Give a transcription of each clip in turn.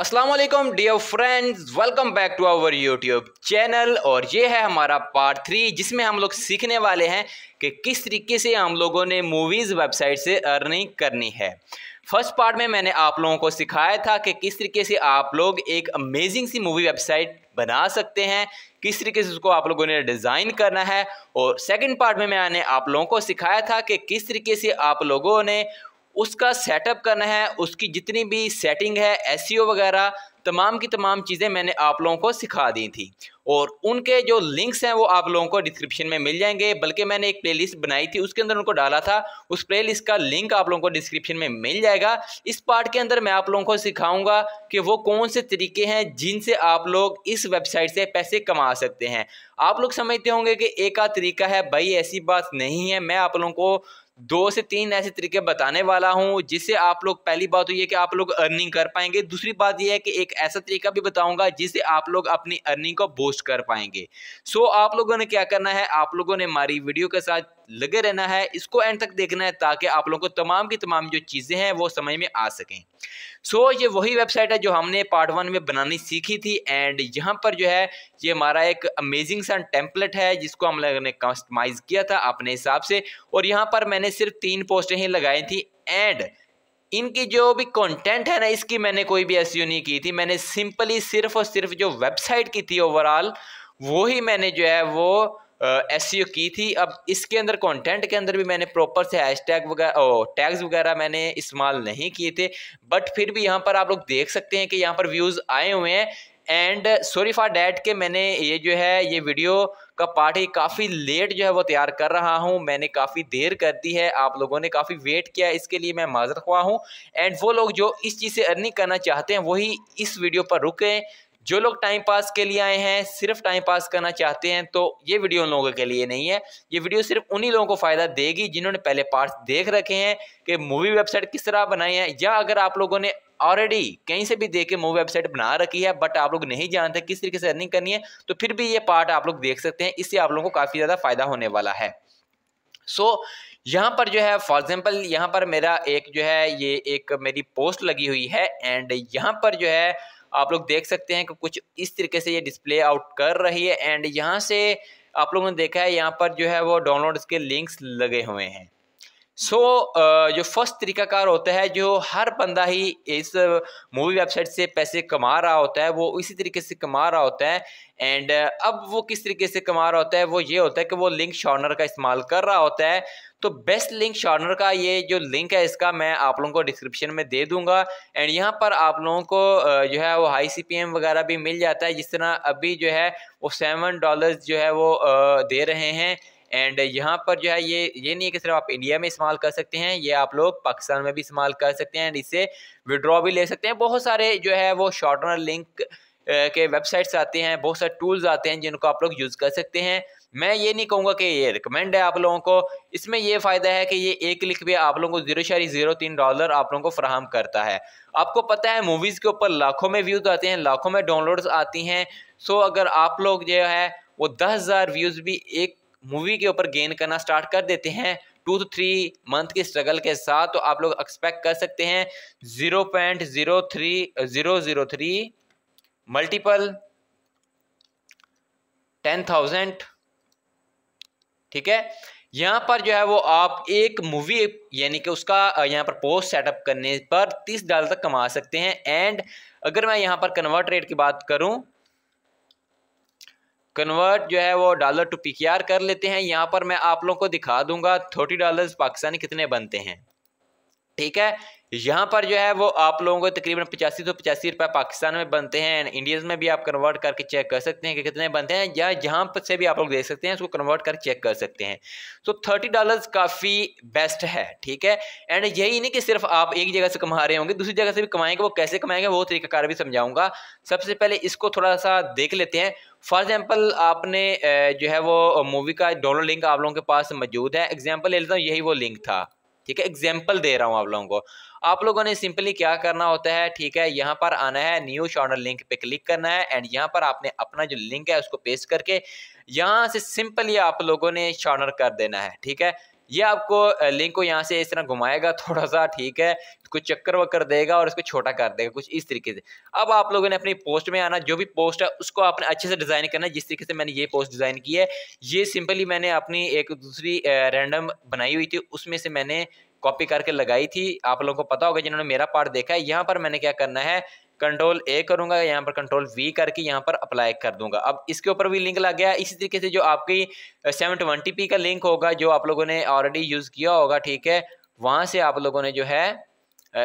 Aslam dear friends welcome back to our YouTube channel और ये है हमारा पार्ट थ्री जिसमें हम लोग सीखने वाले हैं कि किस तरीके से हम लोगों ने मूवीज़ वेबसाइट से अर्निंग करनी है फर्स्ट पार्ट में मैंने आप लोगों को सिखाया था कि किस तरीके से आप लोग एक अमेजिंग सी मूवी वेबसाइट बना सकते हैं किस तरीके से उसको आप लोगों ने डिज़ाइन करना है और सेकंड पार्ट में मैंने आप लोगों को सिखाया था कि किस तरीके से आप लोगों ने उसका सेटअप करना है उसकी जितनी भी सेटिंग है एस e वगैरह तमाम की तमाम चीज़ें मैंने आप लोगों को सिखा दी थी और उनके जो लिंक्स हैं वो आप लोगों को डिस्क्रिप्शन में मिल जाएंगे बल्कि मैंने एक प्लेलिस्ट बनाई थी उसके अंदर उनको डाला था उस प्लेलिस्ट का लिंक आप लोगों को डिस्क्रिप्शन में मिल जाएगा इस पार्ट के अंदर मैं आप लोगों को सिखाऊंगा कि वो कौन से तरीके हैं जिनसे आप लोग इस वेबसाइट से पैसे कमा सकते हैं आप लोग समझते होंगे कि एक तरीका है भाई ऐसी बात नहीं है मैं आप लोगों को दो से तीन ऐसे तरीके बताने वाला हूँ जिससे आप लोग पहली बात तो ये कि आप लोग अर्निंग कर पाएंगे दूसरी बात यह है कि एक ऐसा तरीका भी बताऊंगा जिससे आप लोग अपनी अर्निंग को बूस्ट कर पाएंगे सो आप लोगों ने क्या करना है आप लोगों ने हमारी वीडियो के साथ लगे रहना है इसको एंड तक देखना है ताकि आप लोगों को तमाम की तमाम जो चीज़ें हैं वो समझ में आ सकें सो so, ये वही वेबसाइट है जो हमने पार्ट वन में बनानी सीखी थी एंड यहाँ पर जो है ये हमारा एक अमेजिंग सन टेम्पलेट है जिसको हम लोगों ने कस्टमाइज़ किया था अपने हिसाब से और यहाँ पर मैंने सिर्फ तीन पोस्टें ही लगाई थी एंड इनकी जो भी कंटेंट है ना इसकी मैंने कोई भी एस e नहीं की थी मैंने सिंपली सिर्फ और सिर्फ जो वेबसाइट की थी ओवरऑल वो ही मैंने जो है वो एस e की थी अब इसके अंदर कंटेंट के अंदर भी मैंने प्रॉपर से हैश टैग वगैरह टैग्स वगैरह मैंने इस्तेमाल नहीं किए थे बट फिर भी यहाँ पर आप लोग देख सकते हैं कि यहाँ पर व्यूज़ आए हुए हैं एंड सॉरी फॉर डैट के मैंने ये जो है ये वीडियो का पार्ट ही काफ़ी लेट जो है वो तैयार कर रहा हूँ मैंने काफ़ी देर कर दी है आप लोगों ने काफ़ी वेट किया इसके लिए मैं माजर हुआ हूँ एंड वो लोग जो इस चीज़ से अर्निंग करना चाहते हैं वही इस वीडियो पर रुकें जो लोग टाइम पास के लिए आए हैं सिर्फ टाइम पास करना चाहते हैं तो ये वीडियो उन लोगों के लिए नहीं है ये वीडियो सिर्फ उन्हीं लोगों को फ़ायदा देगी जिन्होंने पहले पार्ट्स देख रखे हैं कि मूवी वेबसाइट किस तरह बनाई है या अगर आप लोगों ने ऑलरेडी कहीं से भी देख के मूवी वेबसाइट बना रखी है बट आप लोग नहीं जानते किस तरीके से रनिंग करनी है तो फिर भी ये पार्ट आप लोग देख सकते हैं इससे आप लोगों को काफ़ी ज़्यादा फ़ायदा होने वाला है सो so, यहाँ पर जो है फॉर एग्जाम्पल यहाँ पर मेरा एक जो है ये एक मेरी पोस्ट लगी हुई है एंड यहाँ पर जो है आप लोग देख सकते हैं कि कुछ इस तरीके से ये डिस्प्ले आउट कर रही है एंड यहाँ से आप लोगों ने देखा है यहाँ पर जो है वो डाउनलोड के लिंक्स लगे हुए हैं सो so, जो फर्स्ट तरीकाकार होता है जो हर बंदा ही इस मूवी वेबसाइट से पैसे कमा रहा होता है वो इसी तरीके से कमा रहा होता है एंड अब वो किस तरीके से कमा रहा होता है वो ये होता है कि वो लिंक शॉर्नर का इस्तेमाल कर रहा होता है तो बेस्ट लिंक शॉर्नर का ये जो लिंक है इसका मैं आप लोगों को डिस्क्रिप्शन में दे दूंगा एंड यहाँ पर आप लोगों को जो है वो हाई सी पी एम वगैरह भी मिल जाता है जिस तरह अभी जो है वो सेवन डॉलर्स जो है वो दे रहे हैं एंड यहाँ पर जो है ये ये नहीं है कि सिर्फ आप इंडिया में इस्तेमाल कर सकते हैं ये आप लोग पाकिस्तान में भी इस्तेमाल कर सकते हैं एंड इससे विड्रॉ भी ले सकते हैं बहुत सारे जो है वो शॉर्टनर लिंक के वेबसाइट्स आते हैं बहुत सारे टूल्स आते हैं जिनको आप लोग यूज़ कर सकते हैं मैं ये नहीं कहूँगा कि ये रिकमेंड है आप लोगों को इसमें यह फ़ायदा है कि ये एक क्लिक पे आप लोगों को जीरो शारी जीरो तीन डॉलर आप लोगों को फ्राहम करता है आपको पता है मूवीज़ के ऊपर लाखों में व्यूज़ आते हैं लाखों में डाउनलोड्स आती हैं सो अगर आप लोग जो है वो दस हज़ार व्यूज़ भी एक मूवी के ऊपर गेन करना स्टार्ट कर देते हैं टू टू थ्री मंथ की स्ट्रगल के साथ तो आप लोग एक्सपेक्ट कर सकते हैं zero point zero three zero zero three multiple ten thousand ठीक है यहाँ पर जो है वो आप एक मूवी यानी कि उसका यहाँ पर पोस्ट सेटअप करने पर तीस डॉलर तक कमा सकते हैं एंड अगर मैं यहाँ पर कन्वर्ट रेट की बात करूँ कन्वर्ट जो है वो डॉलर टू पी कर लेते हैं यहाँ पर मैं आप लोगों को दिखा दूंगा थर्टी डॉलर पाकिस्तानी कितने बनते हैं ठीक है यहाँ पर जो है वो आप लोगों को तकरीबन पचासी सौ तो पचासी रुपये पाकिस्तान में बनते हैं इंडियन में भी आप कन्वर्ट करके चेक कर सकते हैं कि कितने बनते हैं या जहाँ पर से भी आप लोग देख सकते हैं उसको कन्वर्ट कर चेक कर सकते हैं तो थर्टी डॉलर्स काफ़ी बेस्ट है ठीक है एंड यही नहीं कि सिर्फ आप एक जगह से कमा रहे होंगे दूसरी जगह से भी कमाएंगे वो कैसे कमाएंगे वो तरीकाकार भी समझाऊंगा सबसे पहले इसको थोड़ा सा देख लेते हैं फॉर एग्जाम्पल आपने जो है वो मूवी का डॉलर लिंक आप लोगों के पास मौजूद है एग्जाम्पल ले लेता हूँ यही वो लिंक था ठीक है एग्जाम्पल दे रहा हूँ आप लोगों को आप लोगों ने सिंपली क्या करना होता है ठीक है यहाँ पर आना है न्यू शॉर्नर लिंक पे क्लिक करना है एंड यहाँ पर आपने अपना जो लिंक है उसको पेस्ट करके यहाँ से सिंपली आप लोगों ने शॉर्नर कर देना है ठीक है ये आपको लिंक को यहाँ से इस तरह घुमाएगा थोड़ा सा ठीक है कुछ चक्कर वक्कर देगा और इसको छोटा कर देगा कुछ इस तरीके से अब आप लोगों ने अपनी पोस्ट में आना जो भी पोस्ट है उसको आपने अच्छे से डिज़ाइन करना है जिस तरीके से मैंने ये पोस्ट डिज़ाइन की है ये सिंपली मैंने अपनी एक दूसरी रैंडम बनाई हुई थी उसमें से मैंने कॉपी करके लगाई थी आप लोगों को पता होगा जिन्होंने मेरा पार्ट देखा है यहाँ पर मैंने क्या करना है कंट्रोल ए करूंगा यहाँ पर कंट्रोल वी करके यहाँ पर अप्लाई कर दूंगा अब इसके ऊपर भी लिंक लग गया इसी तरीके से जो आपकी सेवन ट्वेंटी पी का लिंक होगा जो आप लोगों ने ऑलरेडी यूज़ किया होगा ठीक है वहाँ से आप लोगों ने जो है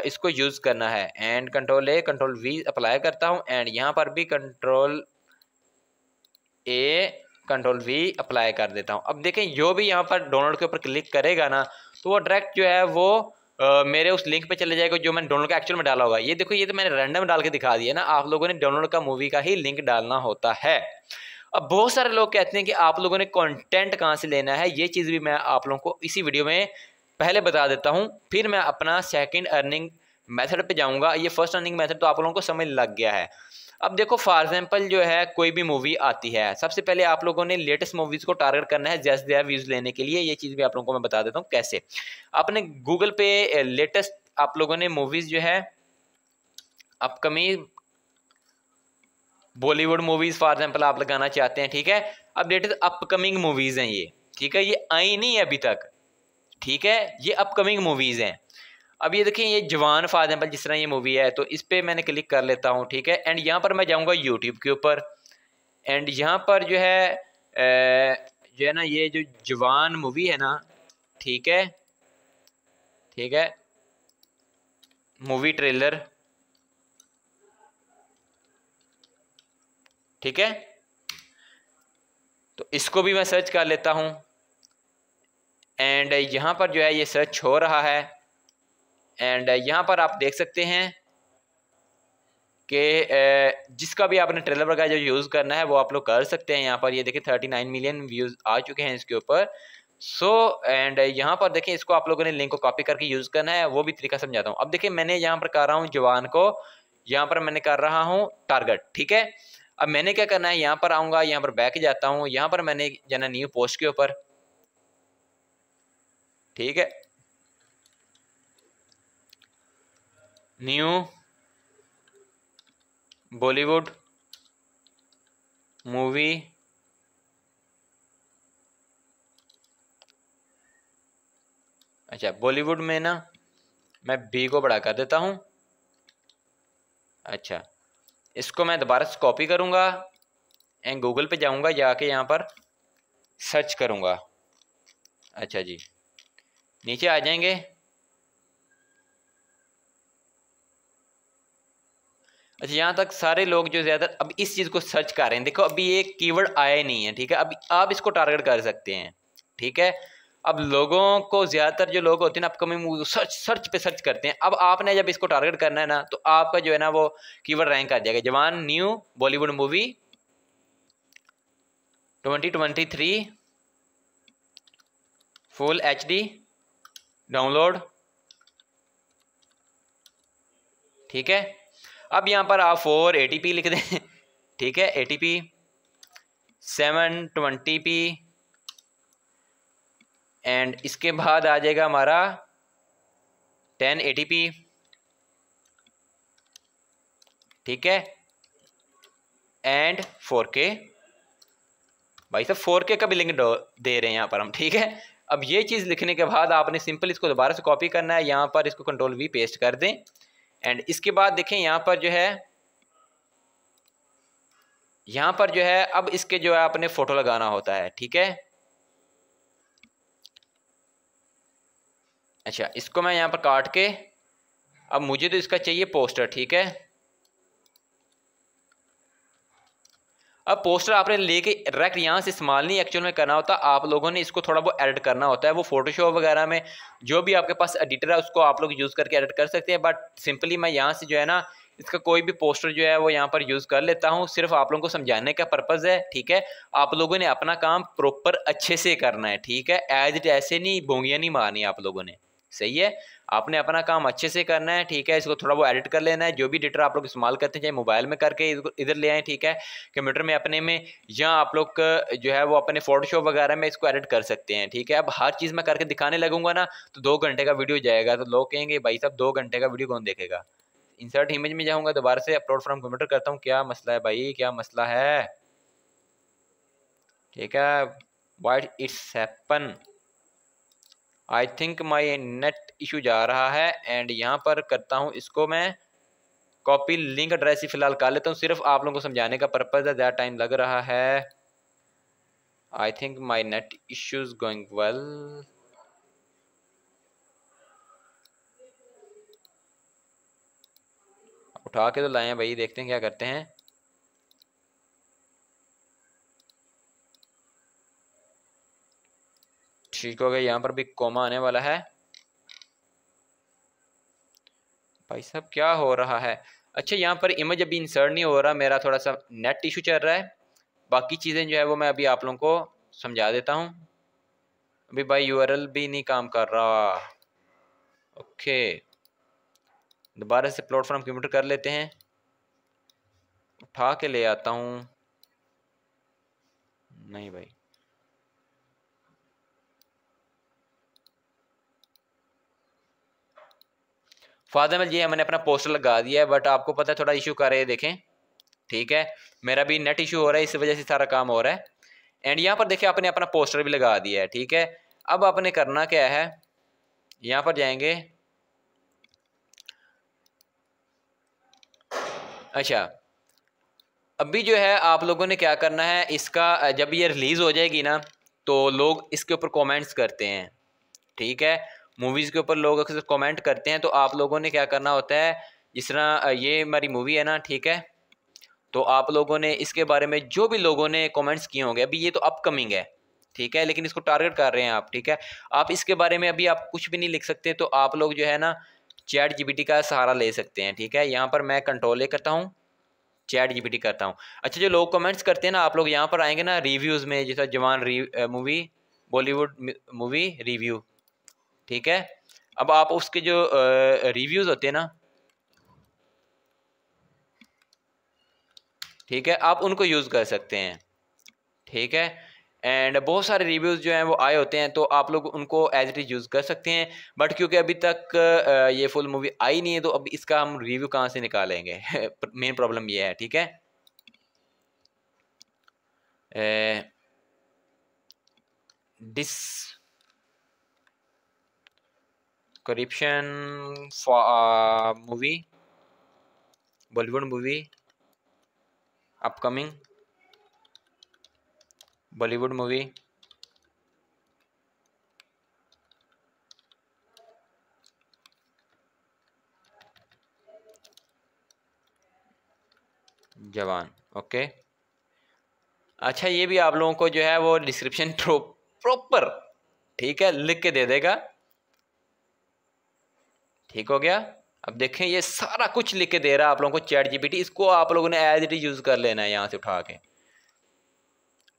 इसको यूज़ करना है and control A control V apply करता हूँ एंड यहाँ पर भी control A control V apply कर देता हूँ अब देखें जो भी यहाँ पर डाउनलोड के ऊपर क्लिक करेगा ना तो वो डायरेक्ट जो है वो आ, मेरे उस लिंक पे चले जाएगा जो मैंने डाउनलोड का एक्चुअल में डाला होगा ये देखो ये तो मैंने रैंडम डाल के दिखा दिया ना आप लोगों ने डाउनलोड का मूवी का ही लिंक डालना होता है अब बहुत सारे लोग कहते हैं कि आप लोगों ने कॉन्टेंट कहाँ से लेना है ये चीज़ भी मैं आप लोगों को इसी वीडियो में पहले बता देता हूँ फिर मैं अपना सेकेंड अर्निंग मैथड पे जाऊँगा ये फर्स्ट अर्निंग मैथड तो आप लोगों को समझ लग गया है अब देखो फॉर एग्जाम्पल जो है कोई भी मूवी आती है सबसे पहले आप लोगों ने लेटेस्ट मूवीज़ को टारगेट करना है जस्ट देयर व्यूज़ लेने के लिए ये चीज़ भी आप लोगों को मैं बता देता हूँ कैसे अपने गूगल पे लेटेस्ट आप लोगों ने मूवीज़ जो है upcoming Bollywood movies for example आप लगाना चाहते हैं ठीक है अब लेटेस्ट अपकमिंग मूवीज़ हैं ये ठीक है ये आई नहीं है अभी तक ठीक है ये अपकमिंग मूवीज़ हैं अब ये देखिए ये जवान फॉर एग्जाम्पल जिस तरह ये मूवी है तो इस पर मैंने क्लिक कर लेता हूँ ठीक है एंड यहाँ पर मैं जाऊँगा यूट्यूब के ऊपर एंड यहाँ पर जो है ए, जो है ना ये जो जवान मूवी है ना ठीक है ठीक है मूवी ट्रेलर ठीक है तो इसको भी मैं सर्च कर लेता हूँ एंड यहाँ पर जो है ये सर्च हो रहा है एंड uh, यहाँ पर आप देख सकते हैं कि uh, जिसका भी आपने ट्रेलर वगैरह जो यूज़ करना है वो आप लोग कर सकते हैं यहाँ पर ये देखिए थर्टी नाइन मिलियन व्यूज़ आ चुके हैं इसके ऊपर सो एंड uh, यहाँ पर देखिए इसको आप लोगों ने लिंक को कॉपी करके यूज़ करना है वो भी तरीका समझाता हूँ अब देखिए मैंने यहाँ पर कर रहा हूँ जवान को यहाँ पर मैंने कर रहा हूँ टारगेट ठीक है अब मैंने क्या करना है यहाँ पर आऊँगा यहाँ पर बैक जाता हूँ यहाँ पर मैंने जाना न्यू पोस्ट के ऊपर ठीक है न्यू बॉलीवुड मूवी अच्छा बॉलीवुड में ना मैं बी को बड़ा कर देता हूँ अच्छा इसको मैं दोबारा से कॉपी करूँगा एंड गूगल पे जाऊँगा जाके यहाँ पर सर्च करूँगा अच्छा जी नीचे आ जाएंगे अच्छा यहाँ तक सारे लोग जो ज़्यादा अब इस चीज़ को सर्च कर रहे हैं देखो अभी ये कीवर्ड आया ही नहीं है ठीक है अब आप इसको टारगेट कर सकते हैं ठीक है अब लोगों को ज़्यादातर जो लोग होते हैं ना अपकमिंग सर्च सर्च पे सर्च करते हैं अब आपने जब इसको टारगेट करना है ना तो आपका जो है ना वो कीवर्ड रैंक आ जाएगा Jawan new Bollywood movie twenty twenty three full H D download ठीक है अब यहाँ पर आप फोर ए लिख दें ठीक है A T P seven twenty P and इसके बाद आ जाएगा हमारा टेन ए टी पी ठीक है एंड फोर के भाई साहब फोर के का भी लिंक दे रहे हैं यहाँ पर हम ठीक है अब ये चीज़ लिखने के बाद आपने सिंपल इसको दोबारा से कॉपी करना है यहाँ पर इसको कंट्रोल वी पेस्ट कर दें एंड इसके बाद देखें यहाँ पर जो है यहाँ पर जो है अब इसके जो है आपने फ़ोटो लगाना होता है ठीक है अच्छा इसको मैं यहाँ पर काट के अब मुझे तो इसका चाहिए पोस्टर ठीक है अब पोस्टर आपने लेके डायरेक्ट यहाँ से इस्तेमाल नहीं एक्चुअल में करना होता आप लोगों ने इसको थोड़ा बहुत एडिट करना होता है वो फोटोशॉप वगैरह में जो भी आपके पास एडिटर है उसको आप लोग यूज़ करके एडिट कर सकते हैं बट सिंपली मैं यहाँ से जो है ना इसका कोई भी पोस्टर जो है वो यहाँ पर यूज़ कर लेता हूँ सिर्फ आप लोगों को समझाने का पर्पज़ है ठीक है आप लोगों ने अपना काम प्रॉपर अच्छे से करना है ठीक है एज इट ऐसे नहीं बोंगियाँ नहीं मारनी आप लोगों ने सही है आपने अपना काम अच्छे से करना है ठीक है इसको थोड़ा वो एडिट कर लेना है जो भी डेटा आप लोग इस्तेमाल करते हैं चाहे मोबाइल में करके इधर ले आए ठीक है कंप्यूटर में अपने में या आप लोग जो है वो अपने फोटोशॉप वगैरह में इसको एडिट कर सकते हैं ठीक है अब हर चीज़ मैं करके दिखाने लगूंगा ना तो दो घंटे का वीडियो जाएगा तो लोग कहेंगे भाई साहब दो घंटे का वीडियो कौन देखेगा इंसर्ट इमेज में जाऊँगा दोबारा से अपलोड फ्रॉम कंप्यूटर करता हूँ क्या मसला है भाई क्या मसला है ठीक है wait it's happen I think my net issue जा रहा है एंड यहाँ पर करता हूँ इसको मैं कॉपी लिंक एड्रेस ही फ़िलहाल कर लेता हूँ सिर्फ आप लोगों को समझाने का पर्पज़ है ज़्यादा टाइम लग रहा है I think my net issues going well उठा के तो लाए भाई देखते हैं क्या करते हैं ठीक हो गया यहाँ पर भी कोमा आने वाला है भाई साहब क्या हो रहा है अच्छा यहाँ पर इमेज अभी इंसर्ट नहीं हो रहा मेरा थोड़ा सा नेट इशू चल रहा है बाकी चीज़ें जो है वो मैं अभी आप लोगों को समझा देता हूँ अभी भाई यू भी नहीं काम कर रहा ओके दोबारा से प्लेटफॉर्म कंप्यूटर कर लेते हैं उठा के ले आता हूँ नहीं भाई फादर मिल ये मैंने अपना पोस्टर लगा दिया है बट आपको पता है थोड़ा इशू कर रहे हैं देखें ठीक है मेरा भी नेट इशू हो रहा है इस वजह से सारा काम हो रहा है एंड यहाँ पर देखिए आपने अपना पोस्टर भी लगा दिया है ठीक है अब आपने करना क्या है यहाँ पर जाएंगे अच्छा अभी जो है आप लोगों ने क्या करना है इसका जब ये रिलीज़ हो जाएगी ना तो लोग इसके ऊपर कमेंट्स करते हैं ठीक है मूवीज़ के ऊपर लोग अक्सर कमेंट करते हैं तो आप लोगों ने क्या करना होता है जिस तरह ये हमारी मूवी है ना ठीक है तो आप लोगों ने इसके बारे में जो भी लोगों ने कमेंट्स किए होंगे अभी ये तो अपकमिंग है ठीक है लेकिन इसको टारगेट कर रहे हैं आप ठीक है आप इसके बारे में अभी आप कुछ भी नहीं लिख सकते तो आप लोग जो है ना चैट जी का सहारा ले सकते हैं ठीक है यहाँ पर मैं कंट्रोल ए करता हूँ चैट जीपीटी करता हूँ अच्छा जो लोग कमेंट्स करते हैं ना आप लोग यहाँ पर आएंगे ना रिव्यूज़ में जैसा जवान मूवी बॉलीवुड मूवी रिव्यू ठीक है अब आप उसके जो रिव्यूज़ होते हैं ना ठीक है आप उनको यूज़ कर सकते हैं ठीक है एंड बहुत सारे रिव्यूज़ जो हैं वो आए होते हैं तो आप लोग उनको एज इट इज़ यूज़ कर सकते हैं बट क्योंकि अभी तक ये फुल मूवी आई नहीं है तो अब इसका हम रिव्यू कहाँ से निकालेंगे मेन प्रॉब्लम ये है ठीक है description movie Bollywood movie upcoming Bollywood movie Jawan okay अच्छा ये भी आप लोगों को जो है वो डिस्क्रिप्शन प्रॉपर ठीक है लिख के दे देगा ठीक हो गया अब देखें ये सारा कुछ लिख के दे रहा है आप लोगों को चैट जीपीटी इसको आप लोगों ने एज इट इज यूज़ कर लेना है यहाँ से उठा के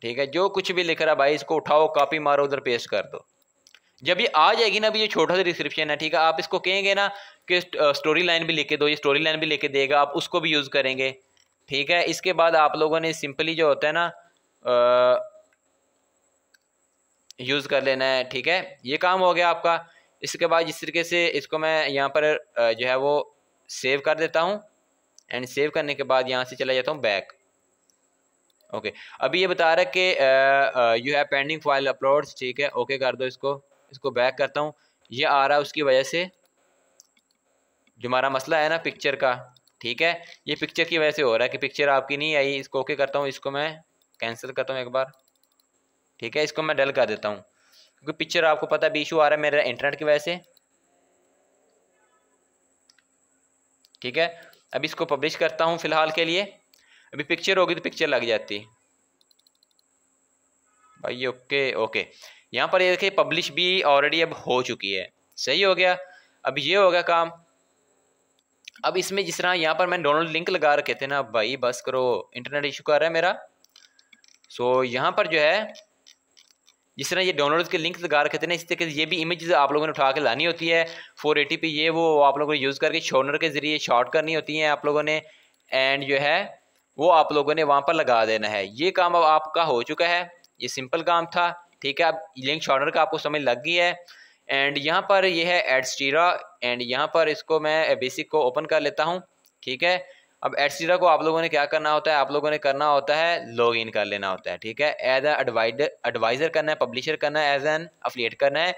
ठीक है जो कुछ भी लिख रहा है भाई इसको उठाओ कॉपी मारो उधर पेस्ट कर दो जब ये आ जाएगी ना अभी ये छोटा सा डिस्क्रिप्शन है ठीक है आप इसको कहेंगे ना कि स्टोरी लाइन भी लिख के दो ये स्टोरी लाइन भी लिख के देगा आप उसको भी यूज़ करेंगे ठीक है इसके बाद आप लोगों ने सिंपली जो होता है ना यूज़ कर लेना है ठीक है ये काम हो गया आपका इसके बाद इस तरीके से इसको मैं यहाँ पर जो है वो सेव कर देता हूँ एंड सेव करने के बाद यहाँ से चला जाता हूँ बैक ओके अभी ये बता रहा है कि you have pending file uploads ठीक है ओके कर दो इसको इसको बैक करता हूँ ये आ रहा है उसकी वजह से जो हमारा मसला है ना पिक्चर का ठीक है ये पिक्चर की वजह से हो रहा है कि पिक्चर आपकी नहीं आई इसको ओके करता हूँ इसको मैं कैंसिल करता हूँ एक बार ठीक है इसको मैं डल कर देता हूँ क्योंकि पिक्चर आपको पता है इशू आ रहा है मेरा इंटरनेट की वजह से ठीक है अब इसको पब्लिश करता हूँ फिलहाल के लिए अभी पिक्चर होगी तो पिक्चर लग जाती भाई ओके ओके यहाँ पर ये देखिए पब्लिश भी ऑलरेडी अब हो चुकी है सही हो गया अब ये हो गया काम अब इसमें जिस तरह यहाँ पर मैं डाउनलोड लिंक लगा रखे थे ना भाई बस करो इंटरनेट इशू कर रहा है मेरा सो यहाँ पर जो है जिस तरह ये डाउनलोड्स के लिंक लगा रखे थे ना इस तरीके से ये भी इमेज आप लोगों ने उठा के लानी होती है फोर एटी पी ये वो आप लोगों ने यूज़ करके शॉर्नर के ज़रिए शॉर्ट करनी होती है आप लोगों ने एंड जो है वो आप लोगों ने वहाँ पर लगा देना है ये काम अब आपका हो चुका है ये सिंपल काम था ठीक है अब लिंक शॉर्नर का आपको समझ लग गई है एंड यहाँ पर यह है एडस्टीरा एंड यहाँ पर इसको मैं बेसिक को ओपन कर लेता हूँ ठीक है अब एटसीरा को आप लोगों ने क्या करना होता है आप लोगों ने करना होता है लॉग इन कर लेना होता है ठीक है एज ए एडवाइजर करना है पब्लिशर करना है एज एन अफिलिएट करना है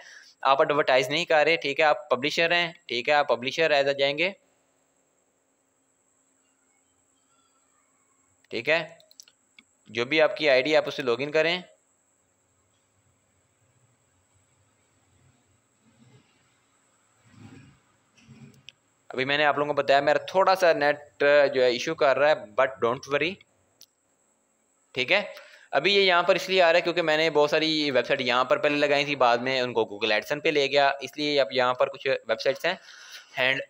आप एडवर्टाइज नहीं कर रहे ठीक है आप पब्लिशर हैं ठीक है आप पब्लिशर एज आ जाएंगे ठीक है जो भी आपकी आईडी आप उसे लॉगिन करें अभी मैंने आप लोगों को बताया मेरा थोड़ा सा नेट uh, जो है इशू कर रहा है बट डोंट वरी ठीक है अभी ये यहाँ पर इसलिए आ रहा है क्योंकि मैंने बहुत सारी वेबसाइट यहाँ पर पहले लगाई थी बाद में उनको गूगल एडसन पे ले गया इसलिए अब यहाँ पर कुछ वेबसाइट्स हैं एंड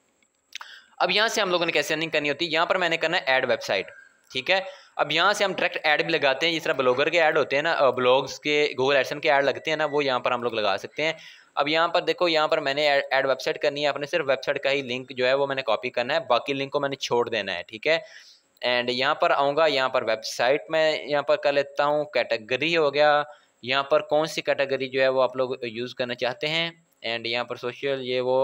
अब यहाँ से हम लोगों ने कैसे अर्निंग करनी होती है यहाँ पर मैंने करना है ऐड वेबसाइट ठीक है अब यहाँ से हम डायरेक्ट ऐड भी लगाते हैं जिस तरह ब्लॉगर के ऐड होते हैं ना ब्लॉग्स uh, के गूगल एडसन के ऐड लगते हैं ना वो यहाँ पर हम लोग लगा सकते हैं अब यहाँ पर देखो यहाँ पर मैंने एड वेबसाइट करनी है अपने सिर्फ वेबसाइट का ही लिंक जो है वो मैंने कॉपी करना है बाकी लिंक को मैंने छोड़ देना है ठीक है एंड यहाँ पर आऊँगा यहाँ पर वेबसाइट में यहाँ पर कर लेता हूँ कैटेगरी हो गया यहाँ पर कौन सी कैटेगरी जो है वो आप लोग यूज़ करना चाहते हैं एंड यहाँ पर सोशल ये वो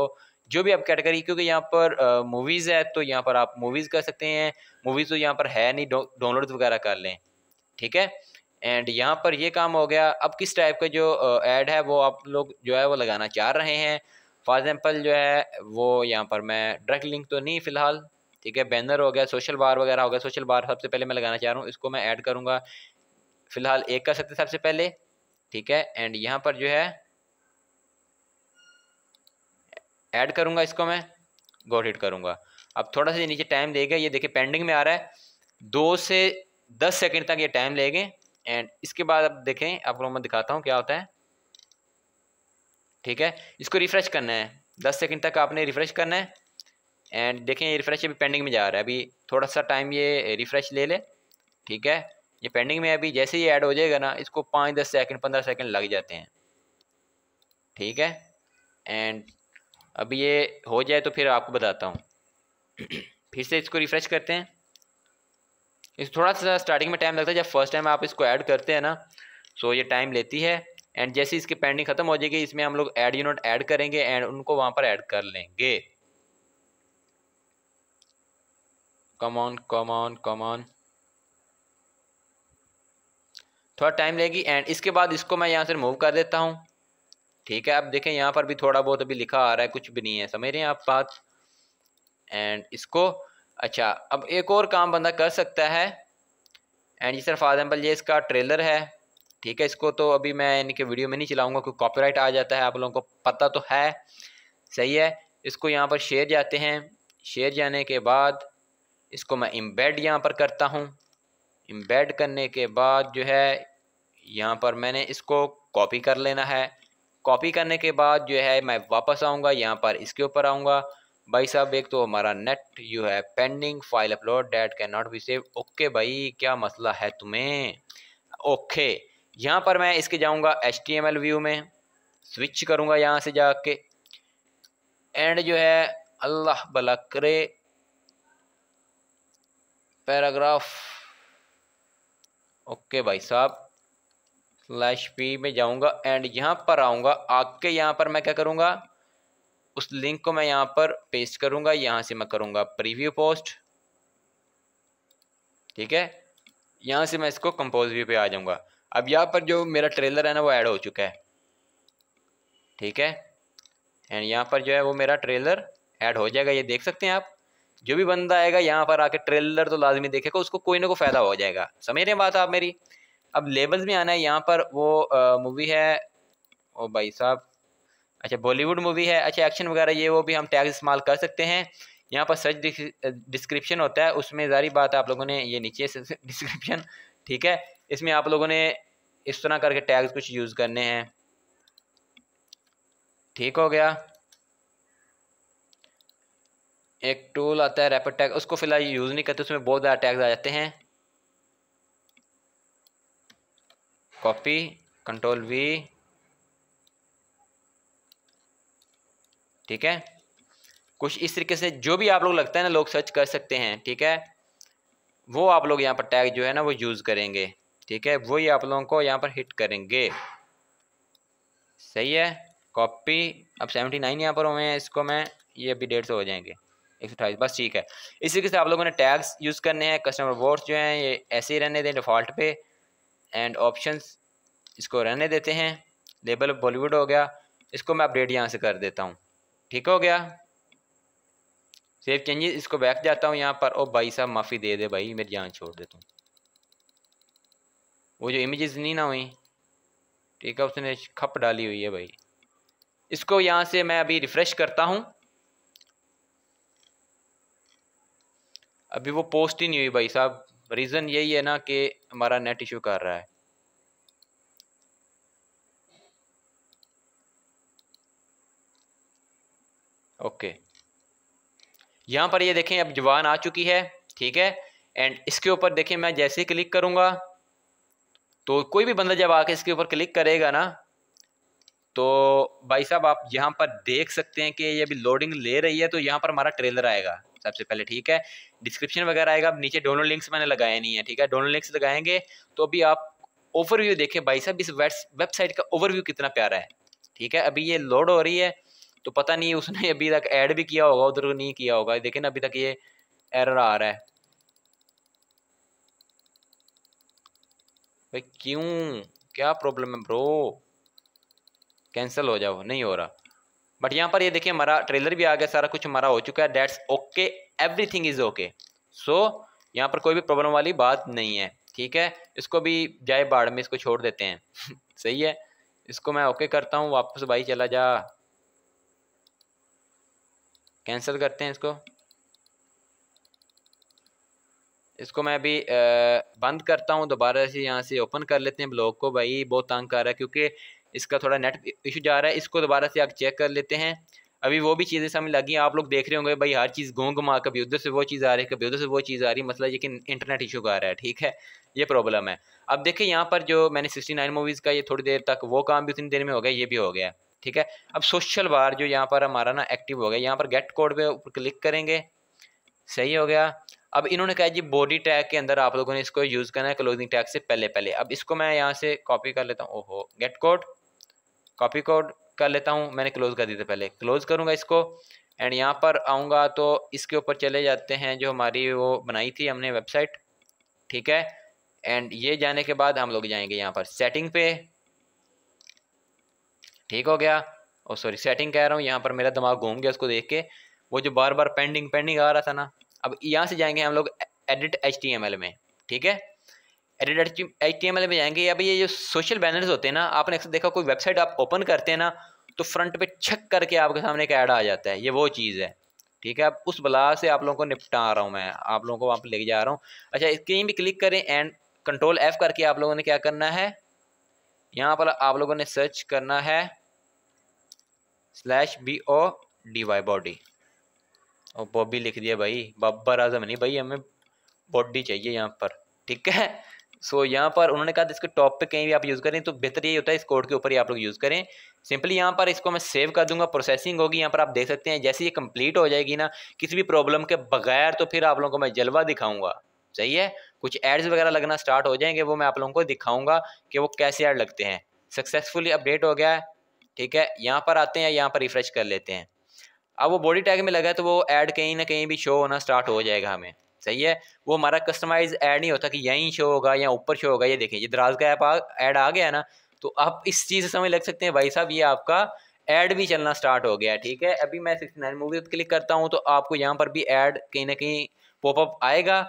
जो भी आप कैटेगरी क्योंकि यहाँ पर मूवीज़ है तो यहाँ पर आप मूवीज़ कर सकते हैं मूवीज़ तो यहाँ पर है नहीं डाउनलोड वगैरह कर लें ठीक है एंड यहाँ पर ये काम हो गया अब किस टाइप का जो ऐड है वो आप लोग जो है वो लगाना चाह रहे हैं फॉर एग्ज़ाम्पल जो है वो यहाँ पर मैं डायरेक्ट लिंक तो नहीं फ़िलहाल ठीक है बैनर हो गया सोशल बार वगैरह हो गया सोशल बार सबसे पहले मैं लगाना चाह रहा हूँ इसको मैं ऐड करूँगा फ़िलहाल एक कर सकते सबसे पहले ठीक है एंड यहाँ पर जो है ऐड करूँगा इसको मैं गोट हिट करूँगा अब थोड़ा सा नीचे टाइम देगा ये देखिए पेंडिंग में आ रहा है दो से दस सेकेंड तक ये टाइम लेंगे एंड इसके बाद आप देखें आप लोग मैं दिखाता हूँ क्या होता है ठीक है इसको रिफ़्रेश करना है दस सेकेंड तक आपने रिफ़्रेश करना है एंड देखें ये रिफ़्रेश अभी पेंडिंग में जा रहा है अभी थोड़ा सा टाइम ये रिफ़्रेश ले ले ठीक है ये पेंडिंग में अभी जैसे ही ऐड हो जाएगा ना इसको पाँच दस सेकंड पंद्रह सेकंड लग जाते हैं ठीक है एंड अभी ये हो जाए तो फिर आपको बताता हूँ फिर से इसको रिफ़्रेश करते हैं इस थोड़ा सा स्टार्टिंग में टाइम लगता है जब फर्स्ट टाइम आप इसको ऐड करते हैं ना सो तो ये टाइम लेती है एंड जैसे इसकी पेंडिंग खत्म हो जाएगी इसमें हम लोग एड यूनिट ऐड करेंगे एंड उनको वहां पर ऐड कर लेंगे कमॉन कमॉन कमॉन थोड़ा टाइम लेगी एंड इसके बाद इसको मैं यहाँ से रिमूव कर देता हूँ ठीक है अब देखें यहाँ पर भी थोड़ा बहुत अभी लिखा आ रहा है कुछ भी नहीं है समझ रहे हैं आप बात एंड इसको अच्छा अब एक और काम बंदा कर सकता है एंड जी सर फॉर एग्जाम्पल ये इसका ट्रेलर है ठीक है इसको तो अभी मैं इनके वीडियो में नहीं चलाऊंगा क्योंकि कॉपीराइट आ जाता है आप लोगों को पता तो है सही है इसको यहाँ पर शेयर जाते हैं शेयर जाने के बाद इसको मैं इम्बेड यहाँ पर करता हूँ इम्बेड करने के बाद जो है यहाँ पर मैंने इसको कॉपी कर लेना है कॉपी करने के बाद जो है मैं वापस आऊँगा यहाँ पर इसके ऊपर आऊँगा भाई साहब एक तो हमारा नेट यू है pending file upload that can not be save okay भाई क्या मसला है तुम्हें ओके यहाँ पर मैं इसके जाऊँगा H T M L view में स्विच करूँगा यहाँ से जाके एंड जो है अल्लाह भला करे पैराग्राफ ओके भाई साहब स्लैश पी में जाऊँगा एंड यहाँ पर आऊँगा आके यहाँ पर मैं क्या करूँगा उस लिंक को मैं यहाँ पर पेस्ट करूँगा यहाँ से मैं करूँगा प्रीव्यू पोस्ट ठीक है यहाँ से मैं इसको कंपोज व्यू पे आ जाऊँगा अब यहाँ पर जो मेरा ट्रेलर है ना वो ऐड हो चुका है ठीक है एंड यहाँ पर जो है वो मेरा ट्रेलर ऐड हो जाएगा ये देख सकते हैं आप जो भी बंदा आएगा यहाँ पर आके ट्रेलर तो लाजमी देखेगा उसको कोई ना कोई फ़ायदा हो जाएगा समझ रहे हैं बात आप मेरी अब लेबल्स में आना है यहाँ पर वो मूवी है ओ भाई साहब अच्छा बॉलीवुड मूवी है अच्छा एक्शन वगैरह ये वो भी हम टैग इस्तेमाल कर सकते हैं यहाँ पर सर्च डिस्क्रिप्शन होता है उसमें जारी बात आप लोगों ने ये नीचे डिस्क्रिप्शन ठीक है इसमें आप लोगों ने इस तरह करके टैग्स कुछ यूज़ करने हैं ठीक हो गया एक टूल आता है रैपिड टैग उसको फिलहाल यूज़ नहीं करते उसमें बहुत ज़्यादा टैग्स आ जाते हैं कॉपी कंट्रोल वी ठीक है कुछ इस तरीके से जो भी आप लोग लगता है ना लोग सर्च कर सकते हैं ठीक है वो आप लोग यहाँ पर टैग जो है ना वो यूज़ करेंगे ठीक है वही आप लोगों को यहाँ पर हिट करेंगे सही है कॉपी अब सेवेंटी नाइन यहाँ पर हुए हैं इसको मैं ये अभी डेढ़ सौ हो जाएंगे एक सौ अठाईस बस ठीक है इस तरीके से आप लोगों ने टैग्स यूज़ करने हैं कस्टमर वोट्स जो हैं ये ऐसे ही रहने दें डिफ़ॉल्ट पे एंड ऑप्शंस इसको रहने देते हैं लेबल बॉलीवुड हो गया इसको मैं अपडेट यहाँ से कर देता हूँ ठीक हो गया सेव चेंजेस इसको बैक जाता हूँ यहाँ पर ओ भाई साहब माफ़ी दे दे भाई मेरी जान छोड़ दे तू वो जो इमेजेस नहीं ना हुई ठीक है उसने खप डाली हुई है भाई इसको यहाँ से मैं अभी रिफ़्रेश करता हूँ अभी वो पोस्ट ही नहीं हुई भाई साहब रीज़न यही है ना कि हमारा नेट इशू कर रहा है ओके यहाँ पर ये देखें अब जवान आ चुकी है ठीक है एंड इसके ऊपर देखें मैं जैसे क्लिक करूँगा तो कोई भी बंदा जब आके इसके ऊपर क्लिक करेगा ना तो भाई साहब आप यहाँ पर देख सकते हैं कि ये अभी लोडिंग ले रही है तो यहाँ पर हमारा ट्रेलर आएगा सबसे पहले ठीक है डिस्क्रिप्शन वगैरह आएगा अब नीचे डोनो लिंक्स मैंने लगाए नहीं है ठीक है डोनो लिंक्स लगाएंगे तो अभी आप ओवरव्यू देखें भाई साहब इस वेबसाइट का ओवरव्यू कितना प्यारा है ठीक है अभी ये लोड हो रही है तो पता नहीं उसने अभी तक ऐड भी किया होगा उधर नहीं किया होगा देखे ना अभी तक ये एरर आ रहा है भाई क्यों क्या प्रॉब्लम है ब्रो कैंसिल हो जाओ नहीं हो रहा बट यहाँ पर ये देखिए हमारा ट्रेलर भी आ गया सारा कुछ हमारा हो चुका है dates okay everything is okay so यहाँ पर कोई भी प्रॉब्लम वाली बात नहीं है ठीक है इसको भी जाए बाढ़ में इसको छोड़ देते हैं सही है इसको मैं ओके करता हूँ वापस भाई चला जा कैंसिल करते हैं इसको इसको मैं अभी बंद करता हूँ दोबारा से यहाँ से ओपन कर लेते हैं ब्लॉग को भाई बहुत तंग कर रहा है क्योंकि इसका थोड़ा नेट इशू जा रहा है इसको दोबारा से आप चेक कर लेते हैं अभी वो भी चीज़ें समझ लगी आप लोग देख रहे होंगे भाई हर चीज़ गों घुमा कभी उधर से वो चीज़ आ रही है कभी उधर से वो चीज़ आ रही है मसला मतलब ये कि इंटरनेट इशू का आ रहा है ठीक है ये प्रॉब्लम है अब देखिए यहाँ पर जो मैंने सिक्सटी नाइन मूवीज़ का ये थोड़ी देर तक वो काम भी उतनी देर में हो गया ये भी हो गया ठीक है अब सोशल बार जो यहाँ पर हमारा ना एक्टिव हो गया यहाँ पर गेट कोड पे ऊपर क्लिक करेंगे सही हो गया अब इन्होंने कहा जी बॉडी टैग के अंदर आप लोगों ने इसको यूज़ करना है क्लोजिंग टैग से पहले पहले अब इसको मैं यहाँ से कॉपी कर लेता हूँ ओहो गेट कोड कॉपी कोड कर लेता हूँ मैंने क्लोज़ कर दी थे पहले क्लोज़ करूँगा इसको एंड यहाँ पर आऊँगा तो इसके ऊपर चले जाते हैं जो हमारी वो बनाई थी हमने वेबसाइट ठीक है एंड ये जाने के बाद हम लोग जाएंगे यहाँ पर सेटिंग पे ठीक हो गया और सॉरी सेटिंग कह रहा हूँ यहाँ पर मेरा दिमाग घूम गया उसको देख के वो जो बार बार पेंडिंग पेंडिंग आ रहा था ना अब यहाँ से जाएंगे हम लोग एडिट एच में ठीक है एडिट एच टी में जाएंगे अब ये जो सोशल बैनर्स होते हैं ना आपने अक्सर देखा कोई वेबसाइट आप ओपन करते हैं ना तो फ्रंट पे छक करके आपके सामने एक ऐड आ जाता है ये वो चीज़ है ठीक है अब उस बला से आप लोगों को निपटा रहा हूँ मैं आप लोगों को वहाँ पर लेके जा रहा हूँ अच्छा स्क्रीन भी क्लिक करें एंड कंट्रोल एफ करके आप लोगों ने क्या करना है यहाँ पर आप लोगों ने सर्च करना है slash B O D Y body और बॉबी लिख दिया भाई बब्बर आजम नहीं भाई हमें बॉडी चाहिए यहाँ पर ठीक है सो so, यहाँ पर उन्होंने कहा इसके टॉप पे कहीं भी आप यूज़ करें तो बेहतर यही होता है इस कोड के ऊपर ही आप लोग यूज़ करें सिंपली यहाँ पर इसको मैं सेव कर दूंगा प्रोसेसिंग होगी यहाँ पर आप देख सकते हैं जैसे ये कंप्लीट हो जाएगी ना किसी भी प्रॉब्लम के बगैर तो फिर आप लोगों को मैं जलवा दिखाऊंगा सही है कुछ एड्स वगैरह लगना स्टार्ट हो जाएंगे वो मैं आप लोगों को दिखाऊंगा कि वो कैसे ऐड लगते हैं सक्सेसफुली अपडेट हो गया है ठीक है यहाँ पर आते हैं यहाँ पर रिफ़्रेश कर लेते हैं अब वो बॉडी टैग में लगा है तो वो ऐड कहीं ना कहीं भी शो होना स्टार्ट हो जाएगा हमें सही है वो हमारा कस्टमाइज ऐड नहीं होता कि यहीं शो होगा या ऊपर शो होगा ये देखें ये दराज का ऐप ऐड आ गया ना तो आप इस चीज़ से समझ लग सकते हैं भाई साहब ये आपका ऐड भी चलना स्टार्ट हो गया है ठीक है अभी मैं सिक्सटी नाइन मूवी क्लिक करता हूँ तो आपको यहाँ पर भी ऐड कहीं ना कहीं पॉपअप आएगा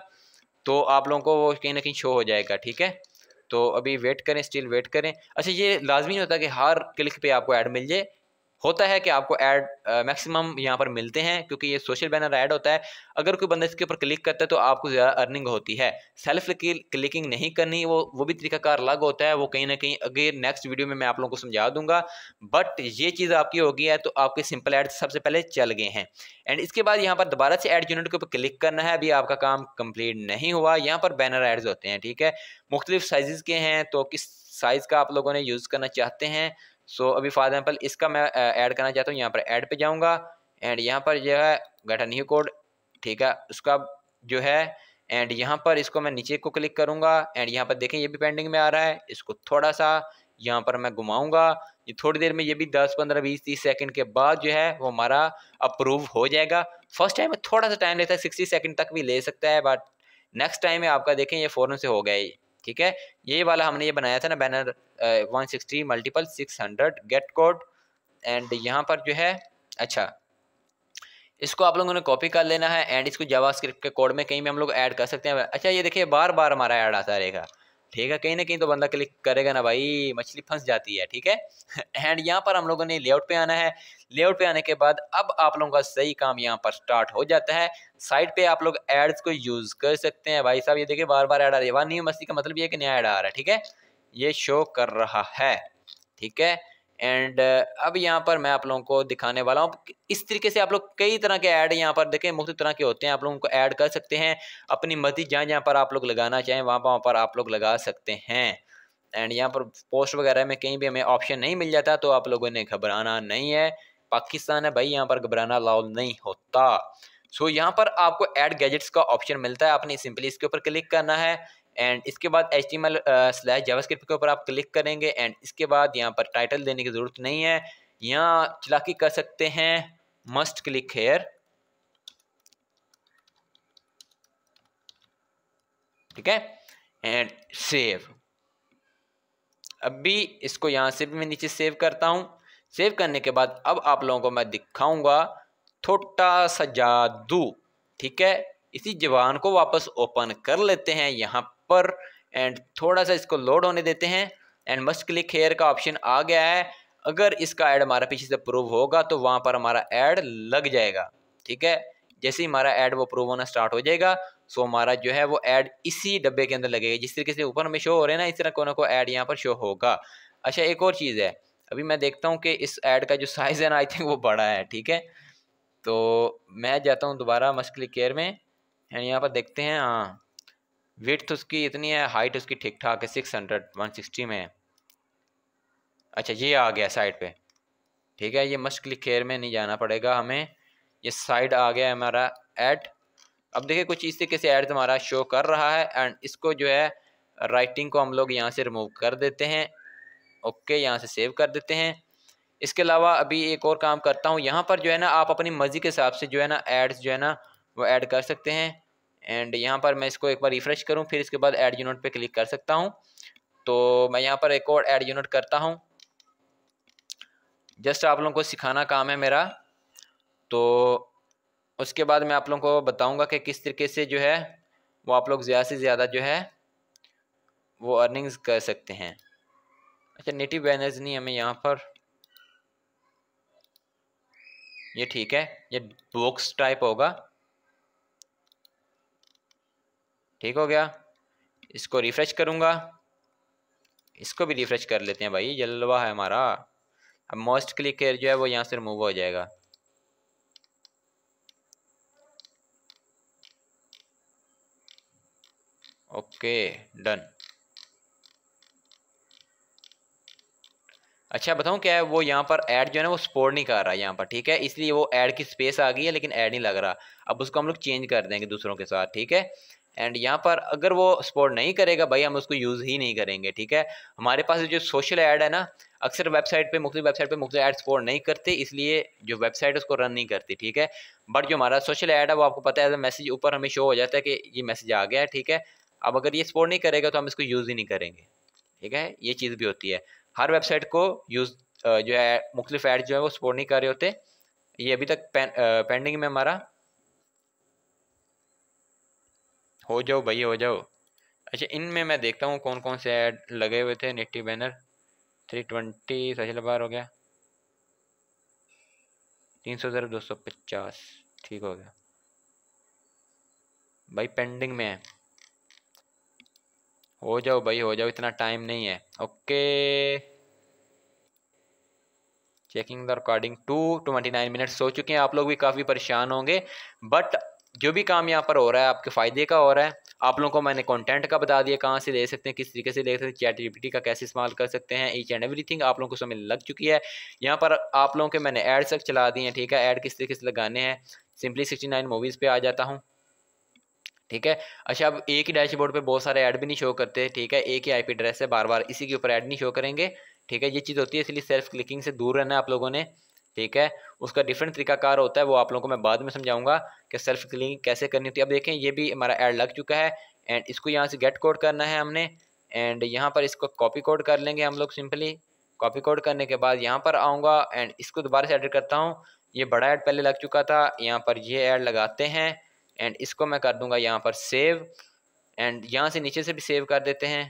तो आप लोगों को वो कहीं ना कहीं शो हो जाएगा ठीक है तो अभी वेट करें स्टिल वेट करें अच्छा ये लाजमी नहीं होता कि हर क्लिक पे आपको ऐड मिल जाए होता है कि आपको ऐड मैक्सिमम यहाँ पर मिलते हैं क्योंकि ये सोशल बैनर ऐड होता है अगर कोई बंदा इसके ऊपर क्लिक करता है तो आपको ज़्यादा अर्निंग होती है सेल्फ क्लिकिंग नहीं करनी वो वो भी तरीकाकार अलग होता है वो कहीं ना कहीं अगर नेक्स्ट वीडियो में मैं आप लोगों को समझा दूंगा बट ये चीज़ आपकी होगी है तो आपके सिंपल एड सबसे पहले चल गए हैं एंड इसके बाद यहाँ पर दोबारा से एड यूनिट के ऊपर क्लिक करना है अभी आपका काम कंप्लीट नहीं हुआ यहाँ पर बैनर एड्स होते हैं ठीक है मुख्तलिफ साइज़ के हैं तो किस साइज़ का आप लोगों ने यूज़ करना चाहते हैं सो so, अभी फॉर एग्जाम्पल इसका मैं ऐड करना चाहता हूँ यहाँ पर ऐड पे जाऊँगा एंड यहाँ पर जो है गठन न्यू कोड ठीक है उसका जो है एंड यहाँ पर इसको मैं नीचे को क्लिक करूँगा एंड यहाँ पर देखें ये भी पेंडिंग में आ रहा है इसको थोड़ा सा यहाँ पर मैं घुमाऊँगा ये थोड़ी देर में ये भी दस पंद्रह बीस तीस सेकंड के बाद जो है वो हमारा अप्रूव हो जाएगा फर्स्ट टाइम में थोड़ा सा टाइम लेता है सिक्सटी सेकंड तक भी ले सकता है बट नेक्स्ट टाइम में आपका देखें ये फ़ौरन से हो गया ही ठीक है यही वाला हमने ये बनाया था ना banner one sixty multiple six hundred get code and यहाँ पर जो है अच्छा इसको आप लोगों ने कॉपी कर लेना है एंड इसको स्क्रिप्ट के कोड में कहीं भी हम लोग ऐड कर सकते हैं अच्छा ये देखिए बार बार हमारा ऐड आता रहेगा ठीक है कहीं ना कहीं तो बंदा क्लिक करेगा ना भाई मछली फंस जाती है ठीक है एंड यहाँ पर हम लोगों ने लेआउट पे आना है लेआउट पे आने के बाद अब आप लोगों का सही काम यहाँ पर स्टार्ट हो जाता है साइड पे आप लोग एड्स को यूज़ कर सकते हैं भाई साहब ये देखिए बार बार एड आ रही है वहाँ न्यू मस्ती का मतलब ये कि नया एड आ रहा है ठीक है ये शो कर रहा है ठीक है एंड uh, अब यहाँ पर मैं आप लोगों को दिखाने वाला हूँ इस तरीके से आप लोग कई तरह के ऐड यहाँ पर देखें मुख्य तरह के होते हैं आप लोगों को ऐड कर सकते हैं अपनी मर्जी जहाँ जहाँ पर आप लोग लगाना चाहें वहाँ वहाँ पर आप लोग लगा सकते हैं एंड यहाँ पर पोस्ट वगैरह में कहीं भी हमें ऑप्शन नहीं मिल जाता तो आप लोगों ने घबराना नहीं है पाकिस्तान है भाई यहाँ पर घबराना अलाउ नहीं होता सो so, यहाँ पर आपको एड गैजेट्स का ऑप्शन मिलता है आपने सिंपली इसके ऊपर क्लिक करना है एंड इसके बाद H T M slash JavaScript के ऊपर आप क्लिक करेंगे एंड इसके बाद यहाँ पर टाइटल देने की ज़रूरत नहीं है यहाँ चलाकी कर सकते हैं मस्ट क्लिक हेयर ठीक है एंड सेव अभी इसको यहाँ से भी मैं नीचे सेव करता हूँ सेव करने के बाद अब आप लोगों को मैं दिखाऊंगा थोटा सा जादू ठीक है इसी जबान को वापस ओपन कर लेते हैं यहाँ पर एंड थोड़ा सा इसको लोड होने देते हैं एंड मस्ट क्लिक हेयर का ऑप्शन आ गया है अगर इसका ऐड हमारा पीछे से प्रूव होगा तो वहाँ पर हमारा ऐड लग जाएगा ठीक है जैसे ही हमारा ऐड वो प्रूव होना स्टार्ट हो जाएगा सो हमारा जो है वो ऐड इसी डब्बे के अंदर लगेगा जिस तरीके से ऊपर में शो हो रहे हैं ना इस तरह ना को ऐड यहाँ पर शो होगा अच्छा एक और चीज़ है अभी मैं देखता हूँ कि इस ऐड का जो साइज़ है ना आई थिंक वो बड़ा है ठीक है तो मैं जाता हूँ दोबारा मस्कली केयर में एंड यहाँ पर देखते हैं हाँ विथ उसकी इतनी है हाइट उसकी ठीक ठाक है सिक्स हंड्रेड वन सिक्सटी में है अच्छा ये आ गया साइड पे ठीक है ये मस्कली केयर में नहीं जाना पड़ेगा हमें ये साइड आ गया है हमारा ऐड अब देखिए कुछ इस तरीके से ऐड हमारा शो कर रहा है एंड इसको जो है राइटिंग को हम लोग यहाँ से रिमूव कर देते हैं ओके यहाँ से सेव कर देते हैं इसके अलावा अभी एक और काम करता हूँ यहाँ पर जो है ना आप अपनी मर्ज़ी के हिसाब से जो है ना एड्स जो है ना वो ऐड कर सकते हैं एंड यहाँ पर मैं इसको एक बार रिफ़्रेश करूँ फिर इसके बाद ऐड यूनिट पे क्लिक कर सकता हूँ तो मैं यहाँ पर एक और ऐड यूनिट करता हूँ जस्ट आप लोगों को सिखाना काम है मेरा तो उसके बाद मैं आप लोगों को बताऊँगा कि किस तरीके से जो है वो आप लोग ज़्यादा से ज़्यादा जो है वो अर्निंग्स कर सकते हैं अच्छा नेटिव बैनर्स नहीं हमें यहाँ पर ये ठीक है ये बॉक्स टाइप होगा ठीक हो गया इसको रिफ्रेश करूँगा इसको भी रिफ्रेश कर लेते हैं भाई जलवा है हमारा अब मोस्ट क्लिक केयर जो है वो यहाँ से रिमूव हो जाएगा ओके डन अच्छा बताऊँ क्या है वो यहाँ पर ऐड जो है ना वो स्पोर्ट नहीं कर रहा है यहाँ पर ठीक है इसलिए वो ऐड की स्पेस आ गई है लेकिन ऐड नहीं लग रहा अब उसको हम लोग चेंज कर देंगे दूसरों के साथ ठीक है एंड यहाँ पर अगर वो सपोर्ट नहीं करेगा भाई हम उसको यूज़ ही नहीं करेंगे ठीक है हमारे पास जो सोशल ऐड है ना अक्सर वेबसाइट पे मुख्तु वेबसाइट पे मुख्तु ऐड सपोर्ट नहीं करते इसलिए जो वेबसाइट उसको रन नहीं करती ठीक है बट जो हमारा सोशल ऐड है वो आपको पता है एज अ मैसेज ऊपर हमें शो हो जाता है कि ये मैसेज आ गया है ठीक है अब अगर ये सपोर्ट नहीं करेगा तो हम इसको यूज़ ही नहीं करेंगे ठीक है ये चीज़ भी होती है हर वेबसाइट को यूज़ जो है मुख्तफ एड जो है वो सपोर्ट नहीं कर रहे होते ये अभी तक पें, पेंडिंग में हमारा हो जाओ भाई हो जाओ अच्छा इनमें मैं देखता हूँ कौन कौन से ऐड लगे हुए थे नेटिव बैनर थ्री ट्वेंटी सचल बार हो गया तीन सौ ज़रा दो सौ पचास ठीक हो गया भाई पेंडिंग में है हो जाओ भाई हो जाओ इतना टाइम नहीं है okay checking the according to twenty nine minutes हो चुके हैं आप लोग भी काफ़ी परेशान होंगे बट जो भी काम यहाँ पर हो रहा है आपके फ़ायदे का हो रहा है आप लोगों को मैंने कंटेंट का बता दिया कहाँ से ले सकते हैं किस तरीके से ले सकते हैं चैट जीपीटी का कैसे इस्तेमाल कर सकते हैं ईच एंड एवरीथिंग आप लोगों को समझ लग चुकी है यहाँ पर आप लोगों के मैंने एड्स तक चला दिए हैं ठीक है एड किस तरीके से लगाने हैं सिंपली सिक्सटी नाइन मूवीज़ पर आ जाता हूँ ठीक है अच्छा अब एक ही डैशबोर्ड पे बहुत सारे ऐड भी नहीं शो करते ठीक है एक ही आईपी एड्रेस है बार बार इसी के ऊपर ऐड नहीं शो करेंगे ठीक है ये चीज़ होती है इसलिए सेल्फ क्लिकिंग से दूर रहना है आप लोगों ने ठीक है उसका डिफरेंट तरीकाकार होता है वो आप लोगों को मैं बाद में समझाऊंगा कि सेल्फ क्लिकिंग कैसे करनी होती है अब देखें ये भी हमारा ऐड लग चुका है एंड इसको यहाँ से गेट कोड करना है हमने एंड यहाँ पर इसको कॉपी कोड कर लेंगे हम लोग सिंपली कॉपी कोड करने के बाद यहाँ पर आऊँगा एंड इसको दोबारा से एडिट करता हूँ ये बड़ा ऐड पहले लग चुका था यहाँ पर ये ऐड लगाते हैं एंड इसको मैं कर दूंगा यहाँ पर सेव एंड यहाँ से नीचे से भी सेव कर देते हैं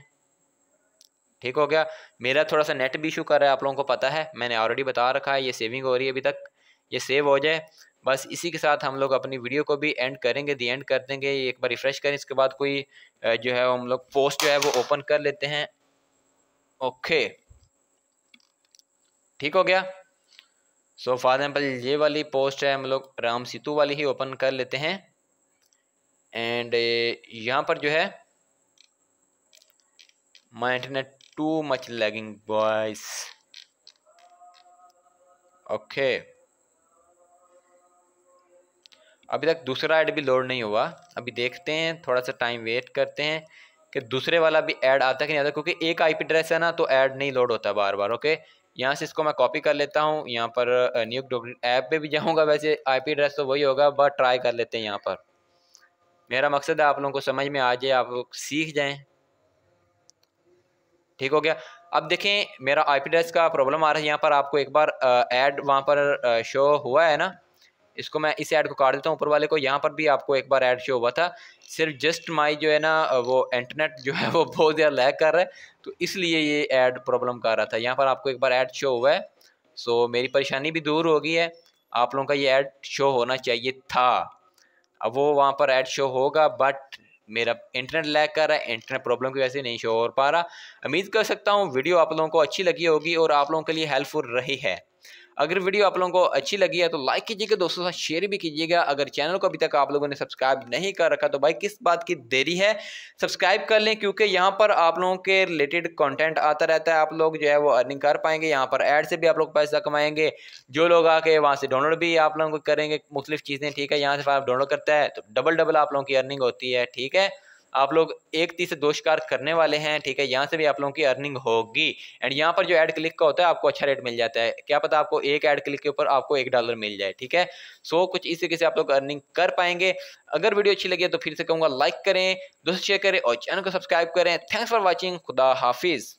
ठीक हो गया मेरा थोड़ा सा नेट भी इशू कर रहा है आप लोगों को पता है मैंने ऑलरेडी बता रखा है ये सेविंग हो रही है अभी तक ये सेव हो जाए बस इसी के साथ हम लोग अपनी वीडियो को भी एंड करेंगे दी एंड कर देंगे एक बार रिफ़्रेश करें इसके बाद कोई जो है हम लोग पोस्ट जो है वो ओपन कर लेते हैं ओके ठीक हो गया सो फॉर एग्जाम्पल ये वाली पोस्ट है हम लोग राम सेतु वाली ही ओपन कर लेते हैं एंड uh, यहाँ पर जो है my internet too much lagging boys okay अभी तक दूसरा ऐड भी लोड नहीं हुआ अभी देखते हैं थोड़ा सा टाइम वेट करते हैं कि दूसरे वाला भी ऐड आता कि नहीं आता क्योंकि एक आईपी एड्रेस है ना तो ऐड नहीं लोड होता बार बार ओके यहाँ से इसको मैं कॉपी कर लेता हूँ यहाँ पर न्यू डॉक्टर ऐप पे भी जाऊँगा वैसे आईपी एड्रेस तो वही होगा बट ट्राई कर लेते हैं यहाँ पर मेरा मकसद है आप लोगों को समझ में आ जाए आप लोग सीख जाएं ठीक हो गया अब देखें मेरा आई पी एड्रेस का प्रॉब्लम आ रहा है यहाँ पर आपको एक बार ऐड वहाँ पर शो हुआ है ना इसको मैं इस ऐड को काट देता हूँ ऊपर वाले को यहाँ पर भी आपको एक बार ऐड शो हुआ था सिर्फ जस्ट माई जो है ना वो इंटरनेट जो है वो बहुत ज़्यादा लैग कर रहा है तो इसलिए ये ऐड प्रॉब्लम कर रहा था यहाँ पर आपको एक बार ऐड शो हुआ है सो मेरी परेशानी भी दूर हो गई है आप लोगों का ये ऐड शो होना चाहिए था अब वो वहाँ पर ऐड शो होगा बट मेरा इंटरनेट लैग कर रहा है इंटरनेट प्रॉब्लम की वजह से नहीं शो हो पा रहा उम्मीद कर सकता हूँ वीडियो आप लोगों को अच्छी लगी होगी और आप लोगों के लिए हेल्पफुल रही है अगर वीडियो आप लोगों को अच्छी लगी है तो लाइक कीजिएगा दोस्तों साथ शेयर भी कीजिएगा अगर चैनल को अभी तक आप लोगों ने सब्सक्राइब नहीं कर रखा तो भाई किस बात की देरी है सब्सक्राइब कर लें क्योंकि यहाँ पर आप लोगों के रिलेटेड कॉन्टेंट आता रहता है आप लोग जो है वो अर्निंग कर पाएंगे यहाँ पर एड से भी आप लोग पैसा कमाएंगे जो लोग आके वहाँ से डाउनलोड भी आप लोगों को करेंगे मुख्तलिफ चीज़ें ठीक है यहाँ से आप डाउनलोड करता है तो डबल डबल आप लोगों की अर्निंग होती है ठीक है आप लोग एक तीस से दो शिकार करने वाले हैं ठीक है यहाँ से भी आप लोगों की अर्निंग होगी एंड यहाँ पर जो एड क्लिक का होता है आपको अच्छा रेट मिल जाता है क्या पता आपको एक एड क्लिक के ऊपर आपको एक डॉलर मिल जाए ठीक है सो so, कुछ इस तरीके से आप लोग अर्निंग कर पाएंगे अगर वीडियो अच्छी लगी तो फिर से कहूँगा लाइक करें दोस्तों शेयर करें और चैनल को सब्सक्राइब करें थैंक्स फॉर वॉचिंग खुदा हाफिज़